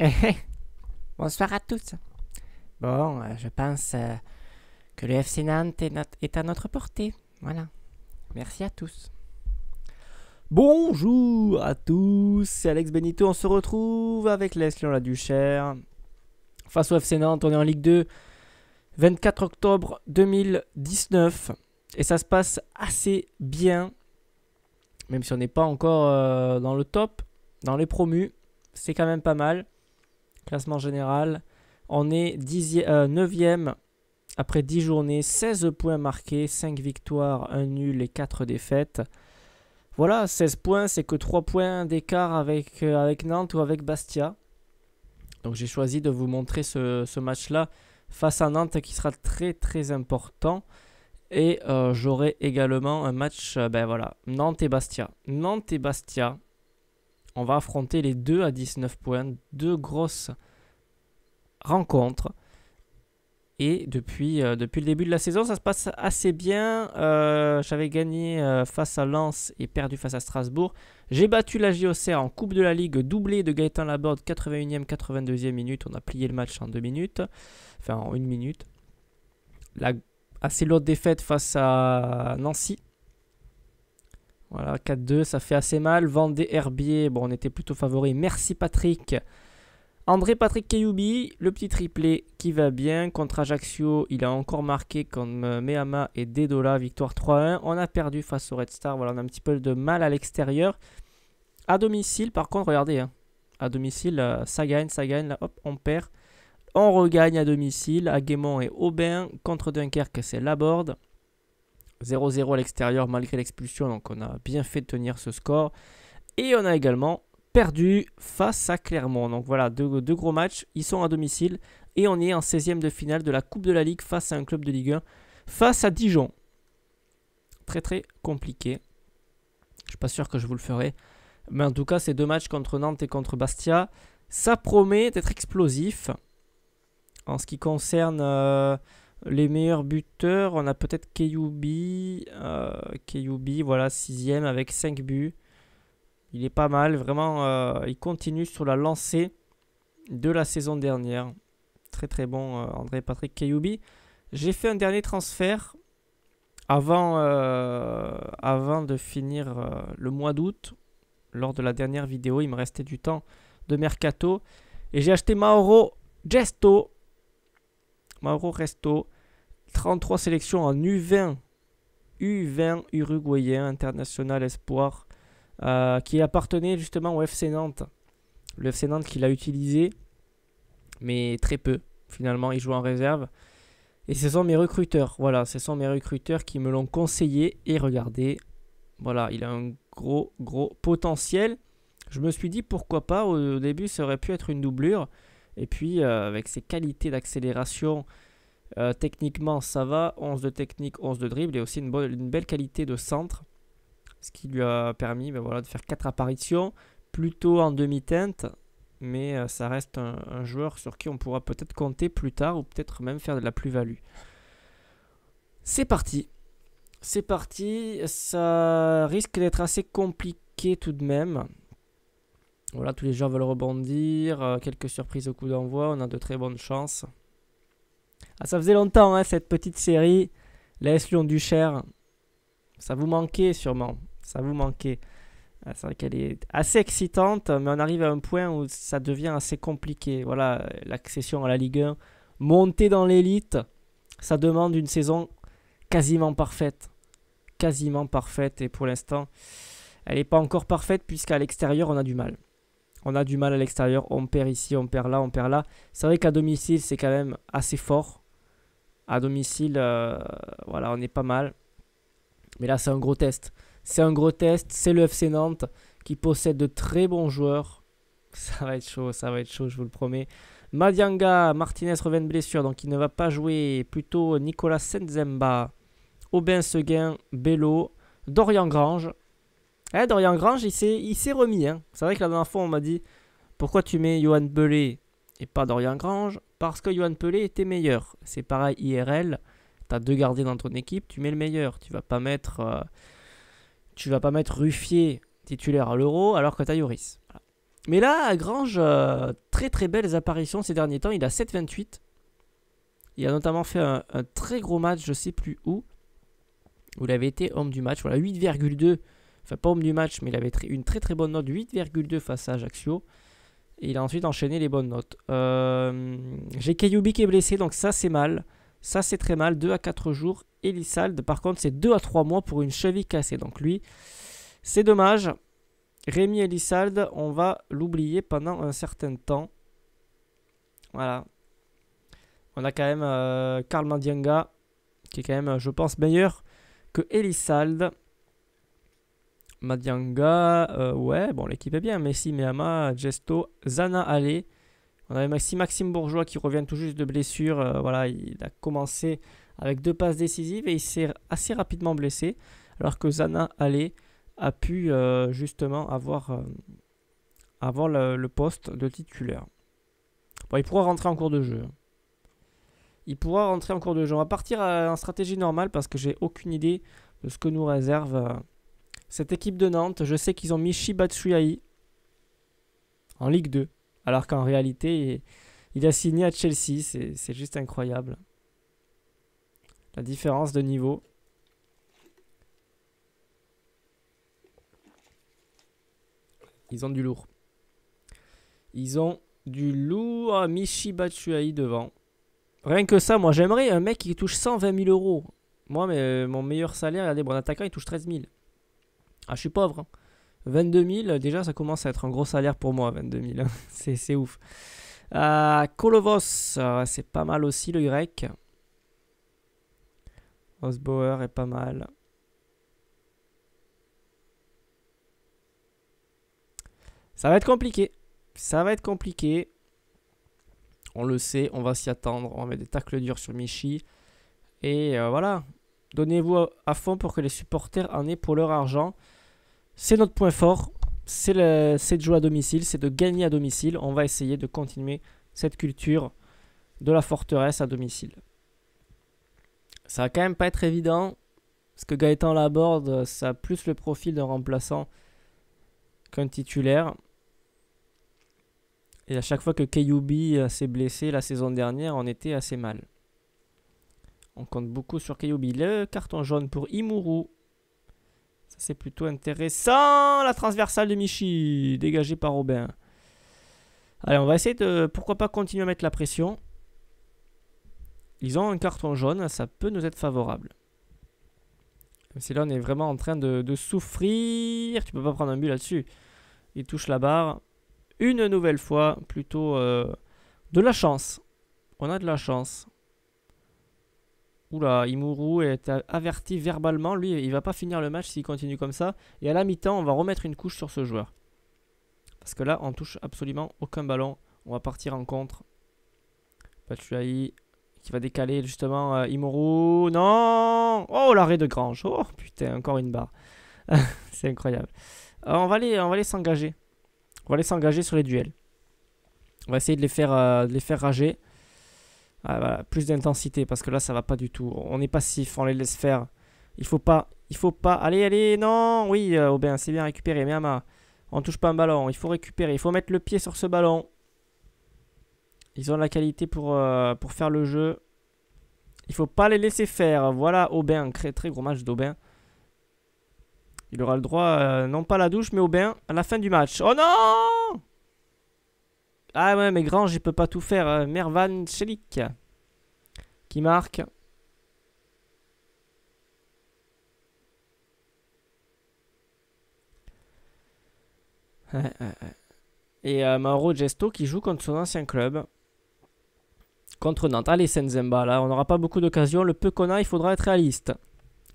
Bonsoir à tous. Bon, euh, je pense euh, que le FC Nantes est, à notre portée. Voilà. Merci à tous. Bonjour à tous, c'est Alex Benito. On se retrouve avec Leslie la Duchère. Face au FC Nantes, on est en Ligue 2. 24 octobre 2019. Et ça se passe assez bien. Même si on n'est pas encore euh, dans le top, dans les promus. C'est quand même pas mal. Classement général. On est 9 euh, ème après 10 journées, 16 points marqués, 5 victoires, 1 nul et 4 défaites. Voilà, 16 points, c'est que 3 points d'écart avec, euh, avec Nantes ou avec Bastia. Donc j'ai choisi de vous montrer ce, match-là face à Nantes qui sera très très important. Et euh, j'aurai également un match, ben voilà, Nantes et Bastia. Nantes et Bastia, on va affronter les deux à 19 points, deux grosses rencontres. Et depuis, euh, depuis le début de la saison, ça se passe assez bien. Euh, j'avais gagné euh, face à Lens et perdu face à Strasbourg. J'ai battu la JOCR en Coupe de la Ligue, doublé de Gaëtan Laborde, 81e, 82e minute. On a plié le match en deux minutes, enfin en une minute. La assez lourde défaite face à Nancy, voilà, 4-2, ça fait assez mal. Vendée Herbier, bon, on était plutôt favori. Merci Patrick. André Patrick Kayoubi, le petit triplé qui va bien. Contre Ajaccio, il a encore marqué comme euh, Mehama et Dedola, victoire 3-1. On a perdu face au Red Star, voilà, on a un petit peu de mal à l'extérieur. À domicile, par contre, regardez, hein. à domicile, euh, ça gagne, ça gagne, là, hop, on perd. On regagne à domicile, à et Aubin. Contre Dunkerque, c'est Laborde. 0-0 à l'extérieur malgré l'expulsion, donc on a bien fait de tenir ce score. Et on a également perdu face à Clermont. Donc voilà, deux, gros matchs, ils sont à domicile et on est en 16e de finale de la Coupe de la Ligue face à un club de Ligue 1, face à Dijon. Très très compliqué. Je ne suis pas sûr que je vous le ferai. Mais en tout cas, ces deux matchs contre Nantes et contre Bastia, ça promet d'être explosif. En ce qui concerne... Euh, les meilleurs buteurs, on a peut-être Keyubi. Euh, Keyubi, voilà, sixième avec 5 buts. Il est pas mal, vraiment, euh, il continue sur la lancée de la saison dernière. Très très bon euh, André Patrick Keyubi. J'ai fait un dernier transfert avant, euh, avant de finir le mois d'août. Lors de la dernière vidéo, il me restait du temps de mercato. Et j'ai acheté Mauro Gesto Mauro Resto, 33 sélections en U20, U20 uruguayen, international espoir, euh, qui appartenait justement au FC Nantes. Le FC Nantes qui l'a utilisé, mais très peu. Finalement, il joue en réserve. Et ce sont mes recruteurs, voilà, ce sont mes recruteurs qui me l'ont conseillé et regardez, voilà, il a un gros, gros potentiel. Je me suis dit pourquoi pas, au début ça aurait pu être une doublure, et puis, euh, avec ses qualités d'accélération, euh, techniquement, ça va. 11 de technique, 11 de dribble et aussi une, belle qualité de centre. Ce qui lui a permis ben voilà, de faire 4 apparitions, plutôt en demi-teinte. Mais euh, ça reste un, joueur sur qui on pourra peut-être compter plus tard ou peut-être même faire de la plus-value. C'est parti. C'est parti. Ça risque d'être assez compliqué tout de même. Voilà, tous les gens veulent rebondir. Euh, quelques surprises au coup d'envoi. On a de très bonnes chances. Ah, ça faisait longtemps, hein, cette petite série. la S Lyon Cher, Ça vous manquait sûrement. Ça vous manquait. Ah, c'est vrai qu'elle est assez excitante, mais on arrive à un point où ça devient assez compliqué. Voilà, l'accession à la Ligue 1. Monter dans l'élite, ça demande une saison quasiment parfaite. Quasiment parfaite. Et pour l'instant, elle n'est pas encore parfaite puisqu'à l'extérieur, on a du mal. On a du mal à l'extérieur, on perd ici, on perd là, on perd là. C'est vrai qu'à domicile, c'est quand même assez fort. À domicile, euh, voilà, on est pas mal. Mais là, c'est un gros test. C'est un gros test. C'est le FC Nantes qui possède de très bons joueurs. Ça va être chaud, ça va être chaud, je vous le promets. Madianga, Martinez revient de blessure, donc il ne va pas jouer. Plutôt Nicolas Senzemba, Aubin Seguin, Bello, Dorian Grange. Eh, Dorian Grange, il s'est remis. Hein. C'est vrai que la dernière fois, on m'a dit pourquoi tu mets Johan Pelé et pas Dorian Grange Parce que Johan Pelé était meilleur. C'est pareil, IRL, T'as deux gardiens dans ton équipe, tu mets le meilleur. Tu vas pas mettre, euh, tu vas pas mettre Ruffier titulaire à l'euro alors que t'as Yoris. Mais là, Grange, euh, très très belles apparitions ces derniers temps. Il a 7-28. Il a notamment fait un, très gros match, je sais plus où, où il avait été homme du match. Voilà, 8,2 enfin pas milieu du match, mais il avait une très très bonne note, 8,2 face à Ajaccio. Et il a ensuite enchaîné les bonnes notes. Euh, j'ai Kayubi qui est blessé, donc ça c'est mal. Ça c'est très mal, 2 à 4 jours. Elisalde, par contre, c'est 2 à 3 mois pour une cheville cassée. Donc lui, c'est dommage. Rémi Elisalde, on va l'oublier pendant un certain temps. Voilà. On a quand même euh, Karl Mandianga, qui est quand même, euh, je pense, meilleur que Elisalde. Madianga, euh, ouais, bon, l'équipe est bien. Messi, Meama, Gesto, Zana Alé. On avait aussi Maxime Bourgeois qui revient tout juste de blessure. Euh, voilà, il a commencé avec deux passes décisives et il s'est assez rapidement blessé. Alors que Zana Alé a pu euh, justement avoir, le, le, poste de titulaire. Bon, il pourra rentrer en cours de jeu. Il pourra rentrer en cours de jeu. On va partir en stratégie normale parce que j'ai aucune idée de ce que nous réserve cette équipe de Nantes, je sais qu'ils ont mis Shibatsuai en Ligue 2, alors qu'en réalité, il a signé à Chelsea. C'est juste incroyable. La différence de niveau. Ils ont du lourd. Ils ont du lourd. à Michibatsuai devant. Rien que ça, moi j'aimerais un mec qui touche 120 000 euros. Moi, mais, euh, mon meilleur salaire, regardez, mon attaquant il touche 13 000. Ah, je suis pauvre. 22 hein. 000, déjà, ça commence à être un gros salaire pour moi, 22 000. Hein. c'est ouf. Ah euh, Kolovos, euh, c'est pas mal aussi, le grec. Osbauer est pas mal. Ça va être compliqué. Ça va être compliqué. On le sait, on va s'y attendre. On va mettre des tacles durs sur Michi. Et euh, voilà, Donnez-vous à fond pour que les supporters en aient pour leur argent. C'est notre point fort. C'est de jouer à domicile, c'est de gagner à domicile. On va essayer de continuer cette culture de la forteresse à domicile. Ça va quand même pas être évident. Ce que Gaëtan Laborde, ça a plus le profil d'un remplaçant qu'un titulaire. Et à chaque fois que Kayubi euh, s'est blessé la saison dernière, on était assez mal. On compte beaucoup sur Kayobi. Le carton jaune pour Imuru. Ça, c'est plutôt intéressant. La transversale de Michi, dégagée par Robin. Allez, on va essayer de, pourquoi pas, continuer à mettre la pression. Ils ont un carton jaune, ça peut nous être favorable. C'est là, on est vraiment en train de, souffrir. Tu peux pas prendre un but là-dessus. Il touche la barre. Une nouvelle fois, plutôt euh, de la chance. On a de la chance. Oula, Imuru est averti verbalement. Lui, il va pas finir le match s'il continue comme ça. Et à la mi-temps, on va remettre une couche sur ce joueur. Parce que là, on touche absolument aucun ballon. On va partir en contre. Pachuaï qui va décaler justement euh, Imourou. Non Oh, l'arrêt de Grange. Oh, putain, encore une barre. C'est incroyable. Euh, on va aller s'engager. On va aller s'engager sur les duels. On va essayer de les faire, euh, de les faire rager. Ah, plus d'intensité parce que là ça va pas du tout. On est passif, on les laisse faire. Il faut pas, il faut pas. Allez, allez, non, oui, euh, Aubin, c'est bien récupéré, Miama. On touche pas un ballon, il faut récupérer, il faut mettre le pied sur ce ballon. Ils ont la qualité pour, euh, pour faire le jeu. Il faut pas les laisser faire. Voilà Aubin, très, très gros match d'Aubin. Il aura le droit, euh, non pas à la douche, mais Aubin à la fin du match. Oh non ah ouais, mais Grange, il peux pas tout faire. Euh, Mervan Chelik qui marque. Et euh, Mauro Gesto qui joue contre son ancien club. Contre Nantes. et Senzemba, là, on n'aura pas beaucoup d'occasions. Le peu qu'on a, il faudra être réaliste.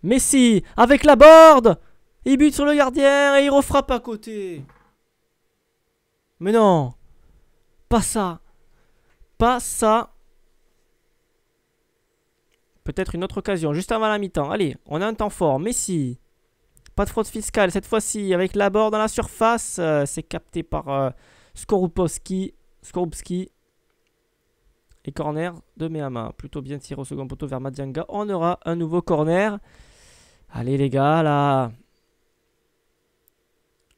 Messi, avec la board Il bute sur le gardien et il refrappe à côté. Mais non pas ça. Pas ça. Peut-être une autre occasion, juste avant la mi-temps. Allez, on a un temps fort. Messi. Pas de fraude fiscale cette fois-ci, avec l'abord dans la surface. Euh, c'est capté par euh, Skorupowski. Skorupski. Et corner de Mehama. Plutôt bien tiré au second poteau vers Madianga. On aura un nouveau corner. Allez les gars, là.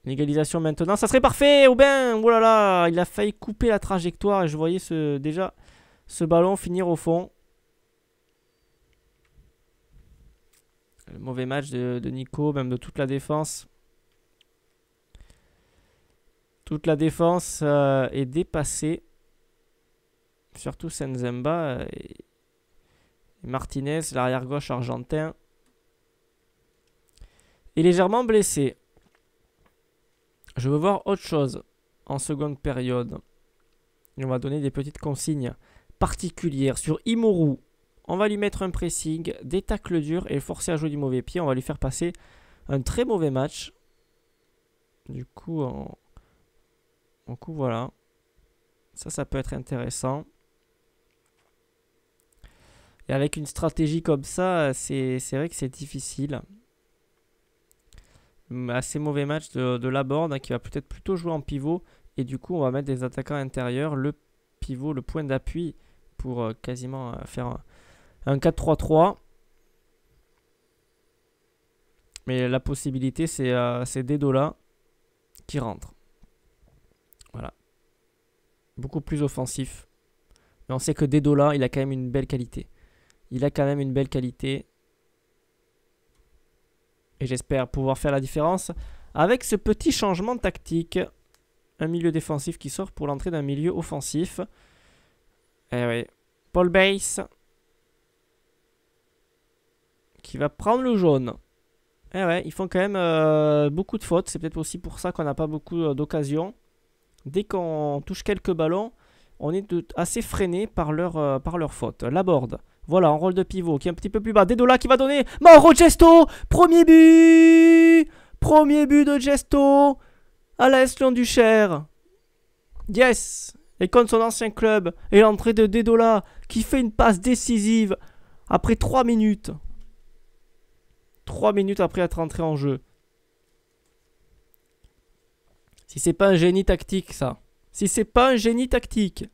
L'égalisation maintenant, ça serait parfait Aubin Oh là là, il a failli couper la trajectoire et je voyais déjà ce ballon finir au fond. Le mauvais match de, Nico, même de toute la défense. Toute la défense euh, est dépassée. Surtout Senzemba et, euh, et Martinez, l'arrière-gauche argentin. Est légèrement blessé. Je veux voir autre chose en seconde période. on va donner des petites consignes particulières. Sur Imoru, on va lui mettre un pressing, des tacles durs et forcer à jouer du mauvais pied. On va lui faire passer un très mauvais match. Du coup, Du coup voilà. Ça, ça peut être intéressant. Et avec une stratégie comme ça, c'est vrai que c'est difficile assez mauvais match de, de Laborde hein, qui va peut-être plutôt jouer en pivot. Et du coup, on va mettre des attaquants intérieurs, le pivot, le point d'appui pour euh, quasiment euh, faire un, 4-3-3. Mais la possibilité, c'est Dédola euh, Dedola qui rentre. Voilà. Beaucoup plus offensif. Mais on sait que Dédola il a quand même une belle qualité. Il a quand même une belle qualité et j'espère pouvoir faire la différence avec ce petit changement tactique. Un milieu défensif qui sort pour l'entrée d'un milieu offensif. Eh oui. Paul Bass. Qui va prendre le jaune. Eh ouais, ils font quand même euh, beaucoup de fautes. C'est peut-être aussi pour ça qu'on n'a pas beaucoup euh, d'occasions. Dès qu'on touche quelques ballons, on est assez freiné par leur, euh, par leur faute. La board. Voilà, en rôle de pivot qui est un petit peu plus bas. Dedola qui va donner. Mauro Gesto Premier but Premier but de Gesto à la du Cher. Yes Et contre son ancien club. Et l'entrée de Dedola qui fait une passe décisive après 3 minutes. 3 minutes après être entré en jeu. Si c'est pas un génie tactique, ça. Si c'est pas un génie tactique,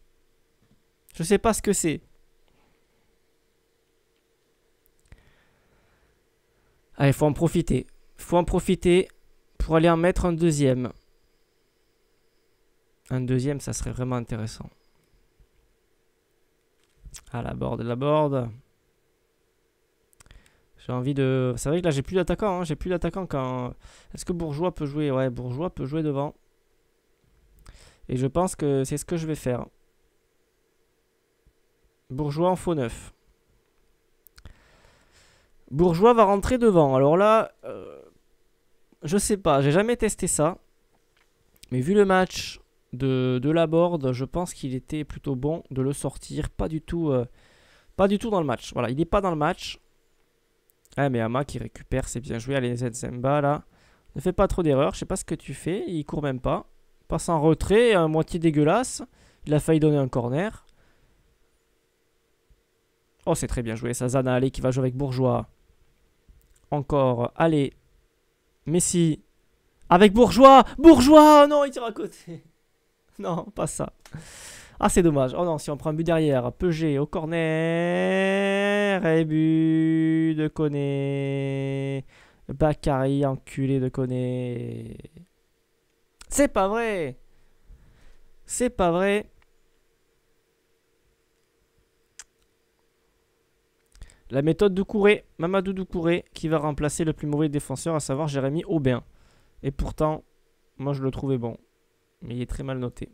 je sais pas ce que c'est. Allez, faut en profiter. Faut en profiter pour aller en mettre un deuxième. Un deuxième, ça serait vraiment intéressant. Ah, la board, la board. J'ai envie de. C'est vrai que là, j'ai plus d'attaquant. Hein. J'ai plus d'attaquant quand. Est-ce que Bourgeois peut jouer Ouais, Bourgeois peut jouer devant. Et je pense que c'est ce que je vais faire. Bourgeois en faux neuf. Bourgeois va rentrer devant. Alors là, euh, je sais pas, j'ai jamais testé ça. Mais vu le match de, la board, je pense qu'il était plutôt bon de le sortir. Pas du tout, euh, pas du tout dans le match. Voilà, il n'est pas dans le match. Ah mais Ama qui récupère, c'est bien joué. Allez Zemba là. Ne fais pas trop d'erreurs, je sais pas ce que tu fais, il court même pas. Passe en retrait, à euh, moitié dégueulasse. Il a failli donner un corner. Oh, c'est très bien joué. ça. Zana, allez, qui va jouer avec Bourgeois. Encore, allez. Messi. Avec Bourgeois Bourgeois oh Non, il tire à côté. non, pas ça. Ah, c'est dommage. Oh non, si on prend un but derrière. Peugeot au corner. Et but de Coné. Bakary, enculé de Coné. C'est pas vrai C'est pas vrai La méthode de Couré, Mamadou Doucouré, qui va remplacer le plus mauvais défenseur, à savoir Jérémy Aubin. Et pourtant, moi je le trouvais bon. Mais il est très mal noté.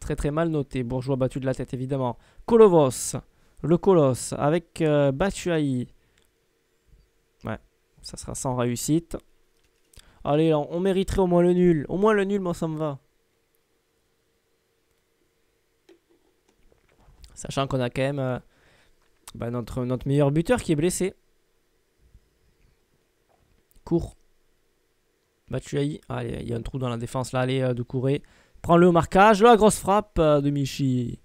Très très mal noté. Bourgeois battu de la tête, évidemment. Kolovos, le colosse, avec euh, Ouais, ça sera sans réussite. Allez, on, mériterait au moins le nul. Au moins le nul, moi, ça me va. Sachant qu'on a quand même euh, bah, notre, notre meilleur buteur qui est blessé. Cours. Batshuayi. Allez, ah, il y a un trou dans la défense là. Allez, euh, de courir. Prends-le au marquage. La grosse frappe euh, de Michi.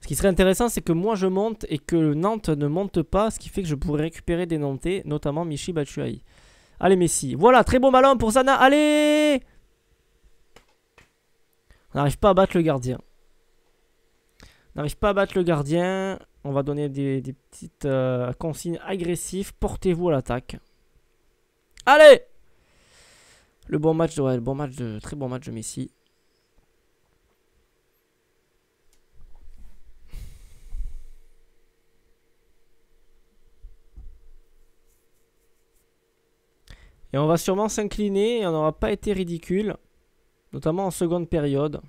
Ce qui serait intéressant, c'est que moi je monte et que Nantes ne monte pas, ce qui fait que je pourrais récupérer des Nantes. notamment Michi Batshuayi. Allez, Messi. Voilà, très bon ballon pour Sana. Allez On n'arrive pas à battre le gardien. On n'arrive pas à battre le gardien. On va donner des, petites euh, consignes agressives. Portez-vous à l'attaque. Allez Le bon match de... le bon match de... Très bon match de Messi. Et on va sûrement s'incliner et on n'aura pas été ridicule. Notamment en seconde période.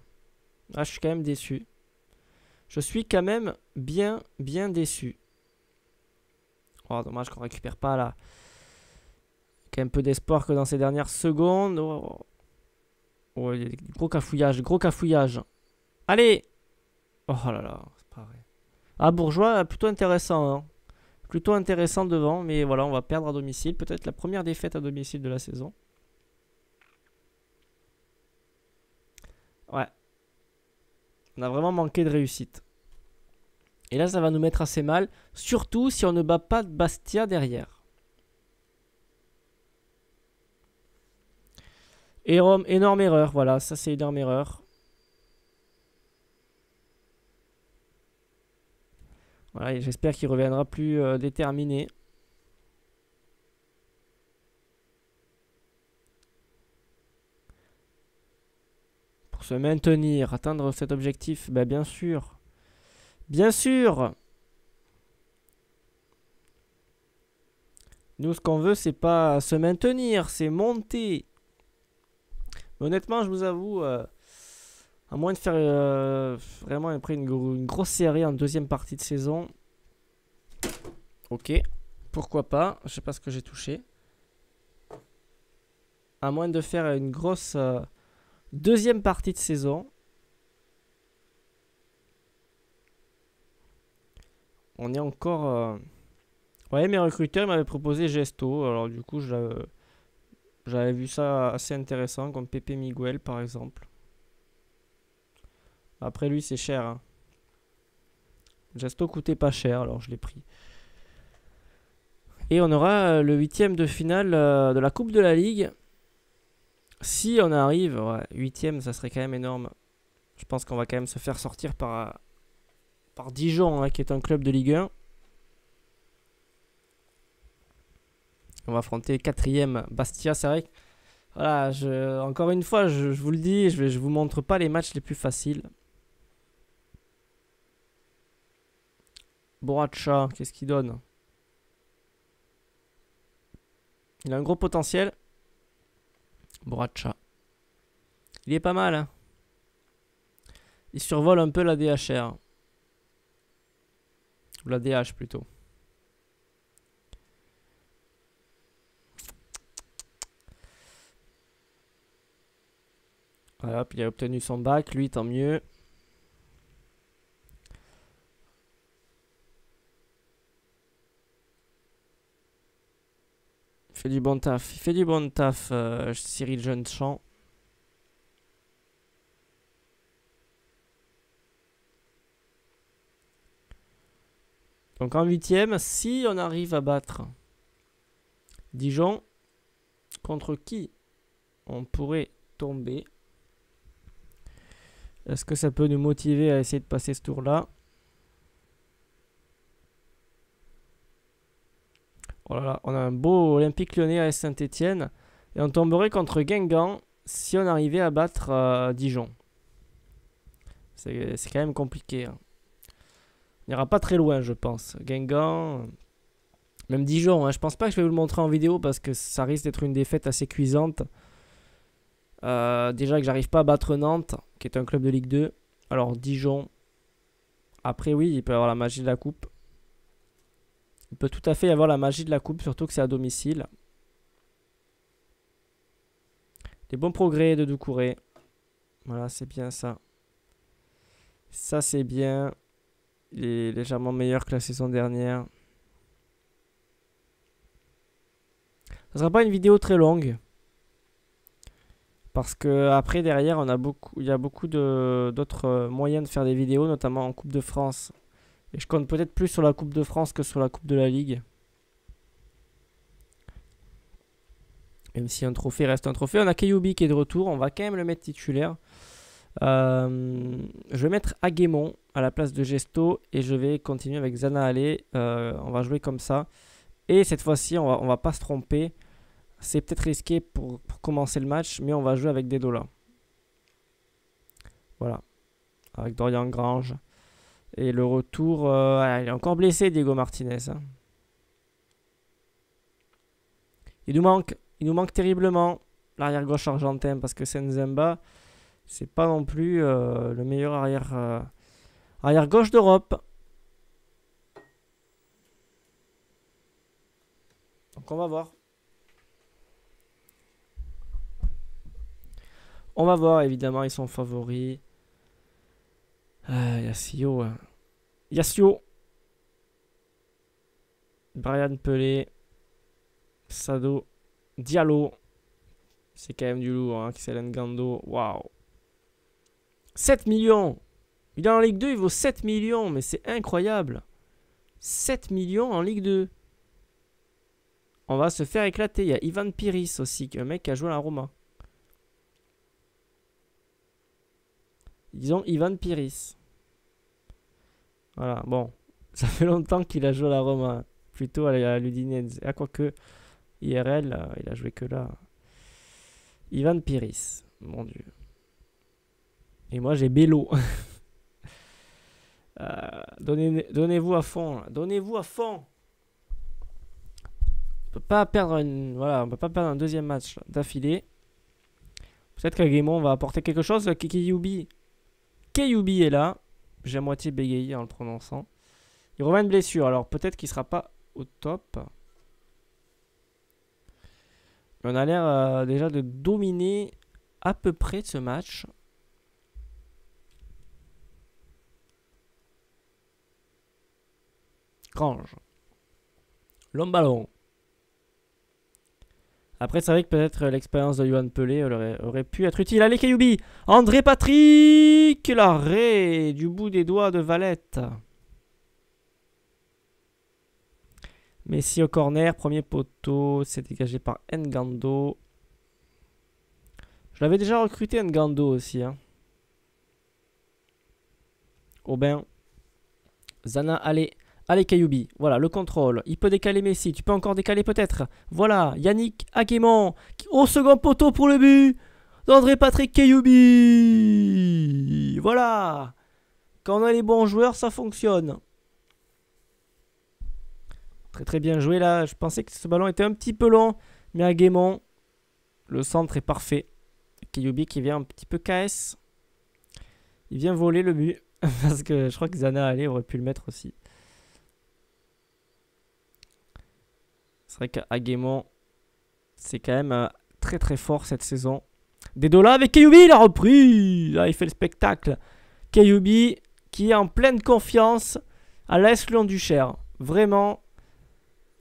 Ah, je suis quand même déçu. Je suis quand même bien, bien déçu. Oh, dommage qu'on récupère pas là. Quand même peu d'espoir que dans ces dernières secondes. Oh, oh, oh. il y a des gros cafouillage, gros cafouillage. Allez Oh là là, c'est pas vrai. Ah, Bourgeois, plutôt intéressant. Hein plutôt intéressant devant, mais voilà, on va perdre à domicile. Peut-être la première défaite à domicile de la saison. Ouais. On a vraiment manqué de réussite. Et là, ça va nous mettre assez mal, surtout si on ne bat pas Bastia derrière. Et Rome, énorme erreur, voilà, ça c'est énorme erreur. j'espère qu'il reviendra plus euh, déterminé. Pour se maintenir, atteindre cet objectif, bah, bien sûr. Bien sûr Nous, ce qu'on veut, c'est pas se maintenir, c'est monter. Honnêtement, je vous avoue... Euh, à moins de faire euh, vraiment après une, grosse série en deuxième partie de saison. Ok. Pourquoi pas. Je sais pas ce que j'ai touché. À moins de faire une grosse euh, deuxième partie de saison. On est encore... Vous euh, Ouais, mes recruteurs m'avaient proposé Gesto. Alors du coup, j'avais vu ça assez intéressant, comme Pépé Miguel par exemple. Après lui, c'est cher. gesto hein. coûtait pas cher, alors je l'ai pris. Et on aura euh, le huitième de finale euh, de la Coupe de la Ligue. Si on arrive, ouais, huitième, ça serait quand même énorme. Je pense qu'on va quand même se faire sortir par, euh, par Dijon, hein, qui est un club de Ligue 1. On va affronter quatrième Bastia, c'est vrai. Voilà, encore une fois, je, je, vous le dis, je ne vous montre pas les matchs les plus faciles. Boracha, qu'est-ce qu'il donne Il a un gros potentiel. Boracha. Il est pas mal. Hein. il survole un peu la DHR. la DH plutôt. Voilà, il a obtenu son bac, lui tant mieux. fait du bon taf. Il fait du bon taf, euh, Cyril Jeunechamp. Donc en huitième, si on arrive à battre Dijon, contre qui on pourrait tomber Est-ce que ça peut nous motiver à essayer de passer ce tour-là Oh on a un beau Olympique lyonnais à Saint-Etienne. Et on tomberait contre Guingamp si on arrivait à battre euh, Dijon. C'est quand même compliqué. Hein. On n'ira pas très loin, je pense. Guingamp, euh, même Dijon. Hein. Je pense pas que je vais vous le montrer en vidéo parce que ça risque d'être une défaite assez cuisante. Euh, déjà que j'arrive pas à battre Nantes, qui est un club de Ligue 2. Alors Dijon. Après oui, il peut y avoir la magie de la coupe. Il peut tout à fait y avoir la magie de la coupe, surtout que c'est à domicile. Des bons progrès de Doucouré. Voilà, c'est bien ça. Ça, c'est bien. Il est légèrement meilleur que la saison dernière. Ce sera pas une vidéo très longue. Parce que après derrière on a beaucoup il y a beaucoup d'autres euh, moyens de faire des vidéos, notamment en Coupe de France. Et je compte peut-être plus sur la Coupe de France que sur la Coupe de la Ligue. Même si un trophée reste un trophée. On a Kayubi qui est de retour. On va quand même le mettre titulaire. Euh, je vais mettre Aguémon à la place de Gesto. Et je vais continuer avec Zana euh, on va jouer comme ça. Et cette fois-ci, on va, va pas se tromper. C'est peut-être risqué pour, commencer le match. Mais on va jouer avec Dedola. Voilà. Avec Dorian Grange. Et le retour, euh, ah, il est encore blessé Diego Martinez. Hein. Il nous manque, il nous manque terriblement l'arrière gauche argentin parce que Senzemba, c'est pas non plus euh, le meilleur arrière, euh, arrière gauche d'Europe. Donc on va voir. On va voir, évidemment, ils sont favoris. il y a Sio. Hein. Yasio. Brian Pelé. Sado. Diallo. C'est quand même du lourd, hein. Gando. Waouh. 7 millions. Il est en Ligue 2, il vaut 7 millions. Mais c'est incroyable. 7 millions en Ligue 2. On va se faire éclater. Il y a Ivan Piris aussi, un mec qui a joué à la Roma. Disons Ivan Piris. Voilà, bon. Ça fait longtemps qu'il a joué à la Roma, plutôt à l'Udinese à quoi que IRL, il a joué que là. Ivan Piris, mon dieu. Et moi, j'ai Bello. donnez, vous à fond, donnez-vous à fond. On peut pas perdre voilà, on peut pas perdre un deuxième match d'affilée. Peut-être que va apporter quelque chose. Kiyubi, Kiyubi est là j'ai à moitié bégayé en le prononçant. Il revient une blessure, alors peut-être qu'il sera pas au top. On a l'air euh, déjà de dominer à peu près ce match. Grange. L'homme ballon. Après, c'est vrai que peut-être euh, l'expérience de Johan Pelé aurait, pu être utile. Allez, Kayoubi André Patrick L'arrêt du bout des doigts de Valette. Messi au corner, premier poteau, c'est dégagé par Ngando. Je l'avais déjà recruté Ngando aussi. Hein. Aubin. Zana, allez. Allez Kayoubi. voilà, le contrôle. Il peut décaler Messi, tu peux encore décaler peut-être. Voilà, Yannick Aguémon. au second poteau pour le but d'André Patrick Kayoubi. Voilà. Quand on a les bons joueurs, ça fonctionne. Très très bien joué là. Je pensais que ce ballon était un petit peu long, mais Aguémon, le centre est parfait. Kayoubi qui vient un petit peu KS. Il vient voler le but. Parce que je crois que Zana allait aurait pu le mettre aussi. C'est vrai c'est quand même euh, très très fort cette saison. Dédola avec Kayubi, a repris. repris ah, Il fait le spectacle. Kayubi qui est en pleine confiance à l'AS du Cher. Vraiment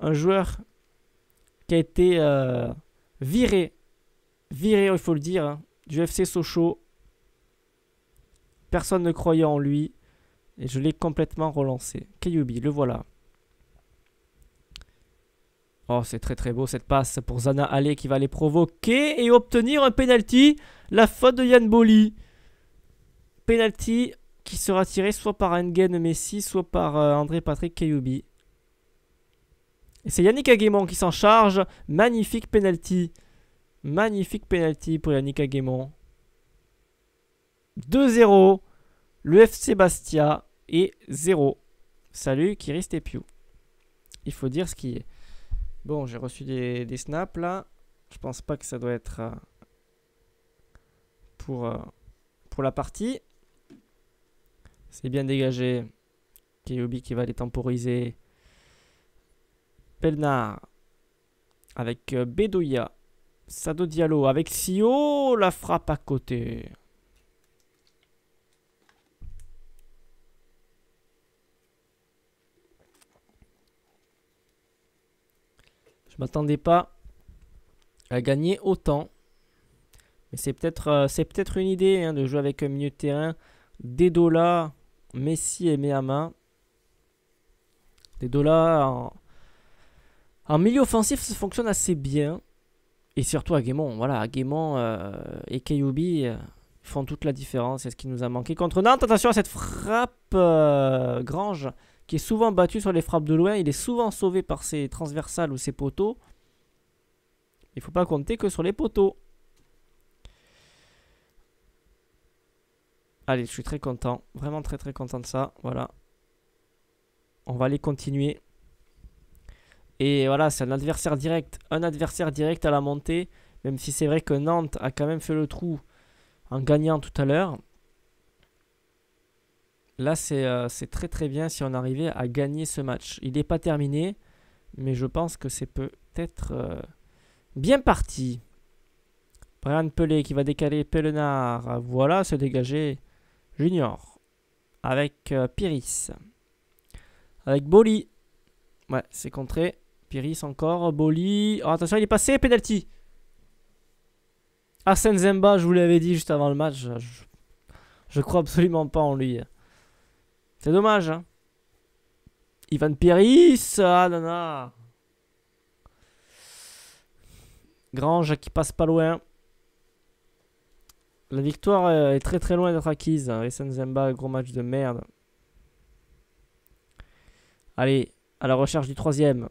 un joueur qui a été euh, viré. Viré, il faut le dire, hein, du FC Sochaux. Personne ne croyait en lui. Et je l'ai complètement relancé. Kayubi, le voilà. Oh, c'est très très beau cette passe pour Zana Allé qui va les provoquer et obtenir un penalty. La faute de Yann Boli. Penalty qui sera tiré soit par Engen Messi, soit par euh, André Patrick Kayubi. Et c'est Yannick Aguémon qui s'en charge. Magnifique penalty. Magnifique penalty pour Yannick Aguémon. 2-0. Le FC Bastia est 0. Salut Kiris Tepiou. Il faut dire ce qui est. Bon, j'ai reçu des, snaps là. Je pense pas que ça doit être euh, pour, euh, pour la partie. C'est bien dégagé. Keyobi qui va les temporiser. Pelnard avec euh, Bedoya. Sado Diallo avec Sio. La frappe à côté. m'attendais pas à gagner autant. Mais c'est peut-être euh, peut une idée hein, de jouer avec un milieu de terrain Dédola, Messi et Meama. Dédola en... en milieu offensif, ça fonctionne assez bien. Et surtout à Guémon, voilà, Guémon euh, et Kayubi euh, font toute la différence. C'est ce qui nous a manqué contre Nantes. Attention à cette frappe Grange qui est souvent battu sur les frappes de loin. Il est souvent sauvé par ses transversales ou ses poteaux. Il ne faut pas compter que sur les poteaux. Allez, je suis très content. Vraiment très très content de ça. Voilà. On va aller continuer. Et voilà, c'est un adversaire direct. Un adversaire direct à la montée. Même si c'est vrai que Nantes a quand même fait le trou en gagnant tout à l'heure. Là, euh, c'est très très bien si on arrivait à gagner ce match. Il n'est pas terminé, mais je pense que c'est peut-être euh, bien parti. Brian Pelé qui va décaler pelenard Voilà, se dégager Junior. Avec euh, pyrrhus. Avec Boli. Ouais, c'est contré. Piris encore. Boli. Oh, attention, il est passé. Penalty. Arsène Zemba, je vous l'avais dit juste avant le match. Je, je crois absolument pas en lui. C'est dommage, hein. Ivan Peris. ah nana. Grange qui passe pas loin. La victoire euh, est très très loin d'être acquise. Essen hein. Zemba, gros match de merde. Allez, à la recherche du troisième.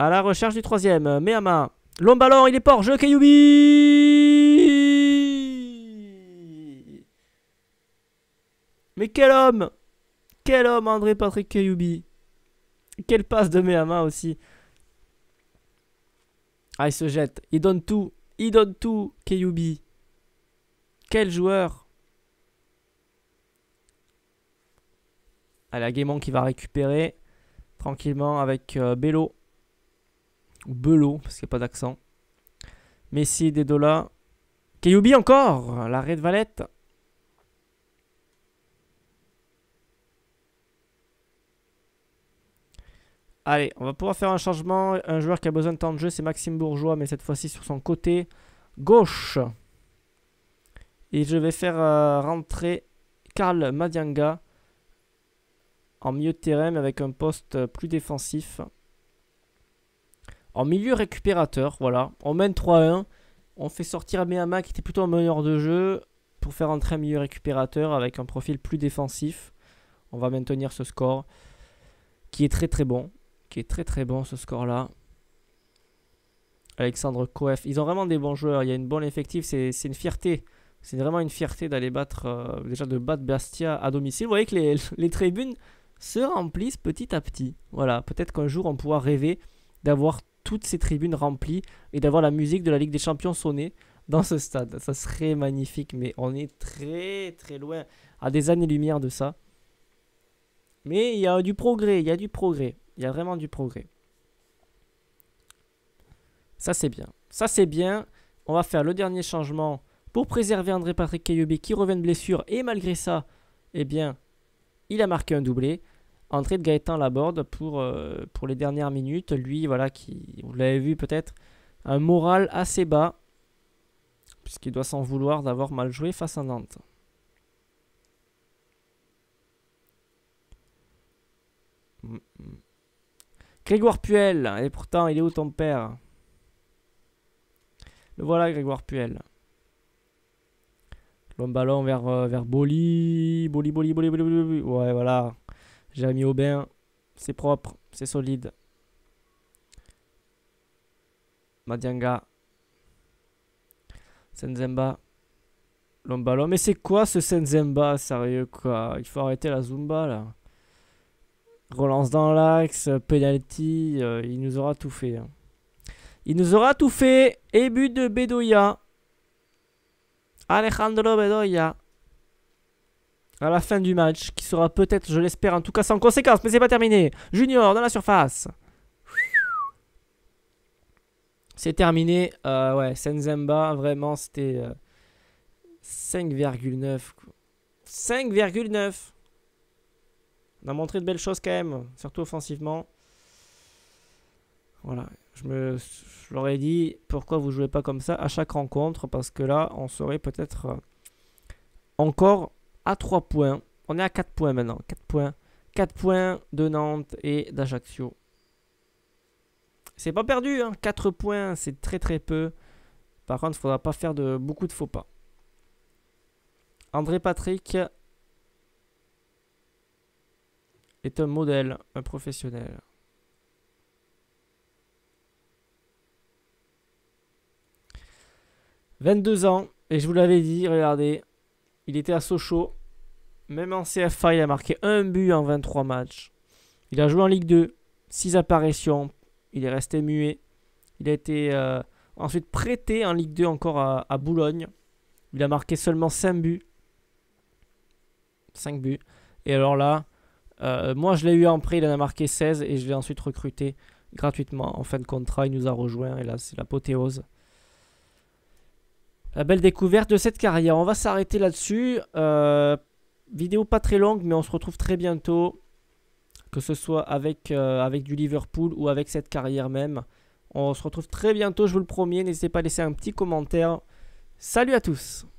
À la recherche du troisième. Euh, Meama. Long ballon, il est port. Jeu Kayubi. Mais quel homme quel homme, André Patrick Kayoubi Quelle passe de Mehama aussi Ah, il se jette. Il donne tout. Il donne tout, Kayoubi. Quel joueur Allez, la qui va récupérer tranquillement avec euh, Bello. Ou Bello, parce qu'il n'y a pas d'accent. Messi, Dedola. Kayoubi encore La de Valette. Allez, on va pouvoir faire un changement. Un joueur qui a besoin de temps de jeu, c'est Maxime Bourgeois, mais cette fois-ci sur son côté gauche. Et je vais faire euh, rentrer Karl Madianga en milieu de terrain, mais avec un poste euh, plus défensif. En milieu récupérateur, voilà. On mène 3-1. On fait sortir Mehama qui était plutôt un meneur de jeu pour faire entrer un milieu récupérateur avec un profil plus défensif. On va maintenir ce score qui est très très bon qui est très très bon ce score-là. Alexandre Coef. Ils ont vraiment des bons joueurs. Il y a une bonne effective. C'est une fierté. C'est vraiment une fierté d'aller battre, euh, déjà de battre Bastia à domicile. Vous voyez que les, les tribunes se remplissent petit à petit. Voilà, peut-être qu'un jour on pourra rêver d'avoir toutes ces tribunes remplies et d'avoir la musique de la Ligue des Champions sonner dans ce stade. Ça serait magnifique, mais on est très très loin, à des années-lumière de ça. Mais il y a du progrès, il y a du progrès. Il y a vraiment du progrès. Ça, c'est bien. Ça, c'est bien. On va faire le dernier changement pour préserver André Patrick Kayobé qui revient de blessure. Et malgré ça, eh bien, il a marqué un doublé. Entrée de Gaëtan Laborde pour, euh, pour les dernières minutes. Lui, voilà, qui, vous l'avez vu peut-être, un moral assez bas. Puisqu'il doit s'en vouloir d'avoir mal joué face à Nantes. Mm, mm. Grégoire Puel. Et pourtant, il est où ton père Le voilà, Grégoire Puel. Long ballon vers, euh, vers Boli. Boli, Boli, Boli, Boli, Boli. Ouais, voilà. Jérémy Aubin. C'est propre, c'est solide. Madianga. Senzemba. Long ballon. Mais c'est quoi ce Senzemba Sérieux, quoi. Il faut arrêter la Zumba, là relance dans l'axe, penalty, euh, il nous aura tout fait. Hein. Il nous aura tout fait. Et but de Bedoya. Alejandro Bedoya. À la fin du match, qui sera peut-être, je l'espère, en tout cas sans conséquence, mais c'est pas terminé. Junior dans la surface. C'est terminé. Euh, ouais, Senzemba, vraiment, c'était 5,9. Euh, 5,9. On a montré de belles choses quand même, surtout offensivement. Voilà, je, me, leur ai dit pourquoi vous jouez pas comme ça à chaque rencontre, parce que là, on serait peut-être euh, encore à 3 points. On est à 4 points maintenant, 4 points. 4 points de Nantes et d'Ajaccio. C'est pas perdu, 4 hein. points, c'est très très peu. Par contre, il faudra pas faire de beaucoup de faux pas. André Patrick est un modèle, un professionnel. « 22 ans, et je vous l'avais dit, regardez, il était à Sochaux. Même en CFA, il a marqué un but en 23 matchs. Il a joué en Ligue 2, 6 apparitions, il est resté muet. Il a été euh, ensuite prêté en Ligue 2 encore à, à, Boulogne. Il a marqué seulement 5 buts. 5 buts. Et alors là, euh, moi, je l'ai eu en prêt, il en a marqué 16 et je l'ai ensuite recruté gratuitement en fin de contrat. Il nous a rejoint et là, c'est l'apothéose. La belle découverte de cette carrière. On va s'arrêter là-dessus. Euh, vidéo pas très longue, mais on se retrouve très bientôt. Que ce soit avec, euh, avec du Liverpool ou avec cette carrière même. On se retrouve très bientôt, je vous le promets. N'hésitez pas à laisser un petit commentaire. Salut à tous